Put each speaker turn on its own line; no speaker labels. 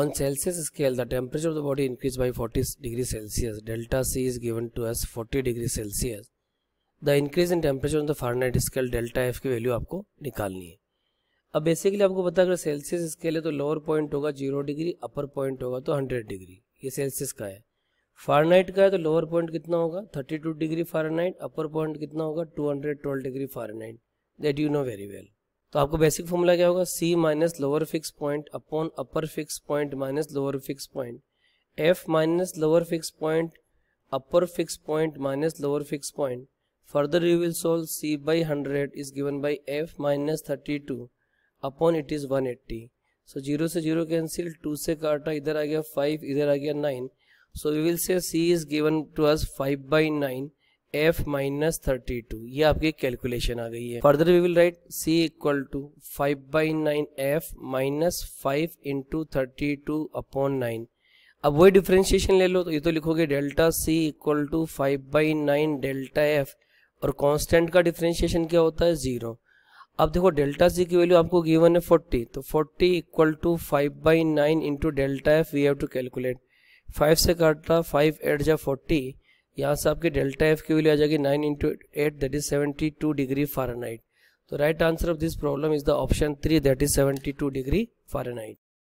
On Celsius scale, the temperature of the body increased by 40 degrees Celsius. Delta C is given to us 40 degrees Celsius. The increase in temperature on the Fahrenheit scale delta F की value आपको निकालनी है अब basically आपको पता अगर Celsius scale है तो लोअर पॉइंट होगा जीरो डिग्री अपर पॉइंट होगा तो हंड्रेड डिग्री ये सेल्सियस का है फारेनहाइट का है तो लोअर पॉइंट कितना होगा thirty two degree Fahrenheit upper point कितना होगा two hundred twelve degree Fahrenheit that you know very well तो आपको बेसिक फॉर्मूला क्या होगा C minus lower fix point upon upper fix point minus lower fix point F minus lower fix point upper fix point minus lower fix point further you will solve C by hundred is given by F minus thirty two upon it is one eighty so zero से zero cancel two से काटा इधर आ गया five इधर आ गया nine so we will say C is given to us five by nine F minus thirty two ये आपकी calculation आ गई है further we will write C equal to five by nine F minus five into thirty two upon nine अब वही differentiation ले लो तो ये तो लिखोगे delta C equal to five by nine delta F और कांस्टेंट का डिफ्रेंशिएशन क्या होता है जीरो अब देखो डेल्टा सी की वैल्यू आपको गिवन है फोर्टी तो forty equal to five by nine into delta F we have to calculate five से काटा फाइव एट जा फोर्टी यहाँ से आपके डेल्टा एफ की वैल्यू आ जाएगी nine into eight that is seventy two degree Fahrenheit तो right answer of this problem is the option three that is seventy two degree Fahrenheit